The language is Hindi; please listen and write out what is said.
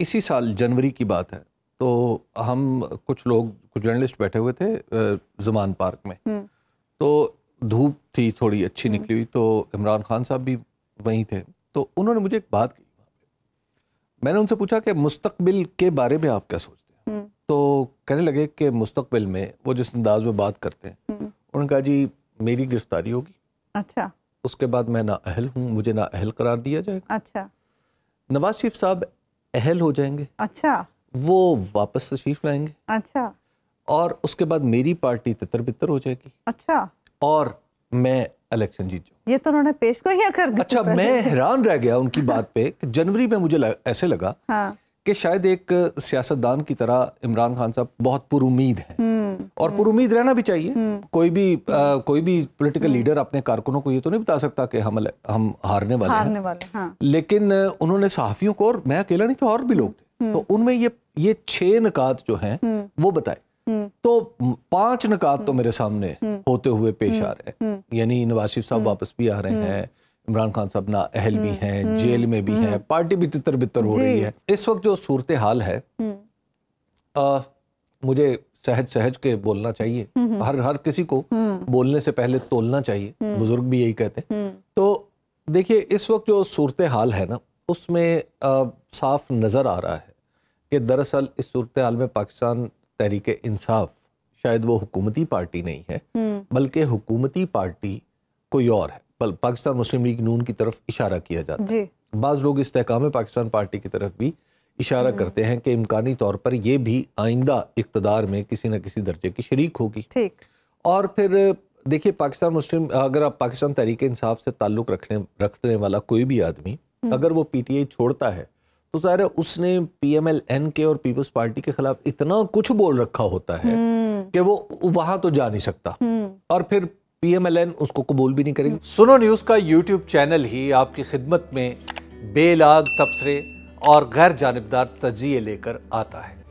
इसी साल जनवरी की बात है तो हम कुछ लोग कुछ जर्नलिस्ट बैठे हुए थे जमान पार्क में हम्म। तो धूप थी थोड़ी अच्छी हम्म। निकली हुई तो इमरान खान साहब भी वहीं थे तो उन्होंने मुझे एक बात की मैंने उनसे पूछा कि मुस्तबिल के बारे में आप क्या सोचते हैं हम्म। तो कहने लगे कि मुस्तबिल में वो जिस अंदाज में बात करते हैं उन्होंने कहा जी मेरी गिरफ्तारी होगी अच्छा उसके बाद मैं ना अहल हूँ मुझे ना अहल करार दिया जाएगा अच्छा नवाज शरीफ साहब अहल हो जाएंगे अच्छा वो वापस तशरीफ लाएंगे अच्छा और उसके बाद मेरी पार्टी तितर बितर हो जाएगी अच्छा और मैं इलेक्शन जीत जाऊ ये तो उन्होंने पेश को ही कर दिया अच्छा मैं हैरान रह गया उनकी बात पे कि जनवरी में मुझे लग, ऐसे लगा हाँ। कि शायद एक सियासतदान की तरह इमरान खान साहब बहुत पुरुद है हम्म। और पुरुद रहना भी चाहिए हम्म। कोई भी आ, कोई भी पॉलिटिकल लीडर हम्म। अपने कारकुनों को ये तो नहीं बता सकता कि हम हम हारने वाले हारने हैं वाले, हाँ। लेकिन उन्होंने सहाफ़ियों को और मैं अकेला नहीं था तो और भी लोग थे तो उनमें ये ये छह नकात जो हैं वो बताए तो पांच नकात तो मेरे सामने होते हुए पेश आ रहे हैं यानी नवाज साहब वापस भी आ रहे हैं इमरान खान साहब ना अहल भी हम्म, हैं हम्म, जेल में भी हैं हम्म। पार्टी भी तितर बितर हो रही है इस वक्त जो सूरत हाल है आ, मुझे सहज सहज के बोलना चाहिए हर हर किसी को बोलने से पहले तोलना चाहिए बुजुर्ग भी यही कहते हैं तो देखिए इस वक्त जो सूरत हाल है ना उसमें साफ नज़र आ रहा है कि दरअसल इस सूरत हाल में पाकिस्तान तहरीक इंसाफ शायद वो हुकूमती पार्टी नहीं है बल्कि हुकूमती पार्टी कोई और है पाकिस्तान मुस्लिम लीग नून की तरफ इशारा किया जाता है बाज़ लोग इसकाम पाकिस्तान पार्टी की तरफ भी इशारा हम्म। करते हैं कि इम्कानी तौर पर यह भी आइंदा इकतदार में किसी न किसी दर्जे की शरीक होगी ठीक और फिर देखिए पाकिस्तान मुस्लिम अगर आप पाकिस्तान तहरीक इंसाफ से ताल्लुक़ रखने रखने वाला कोई भी आदमी हम्म। अगर वो पीटीआई छोड़ता है तो ज़ाहिर उसने पीएमएलएन के और पीपल्स पार्टी के खिलाफ इतना कुछ बोल रखा होता है हम्म। कि वो वहां तो जा नहीं सकता और फिर पीएमएलएन उसको कबूल भी नहीं करेगी हम्म। सुनो न्यूज़ का यूट्यूब चैनल ही आपकी खिदमत में बेलाग तबसरे और गैर जानबदार तजिए लेकर आता है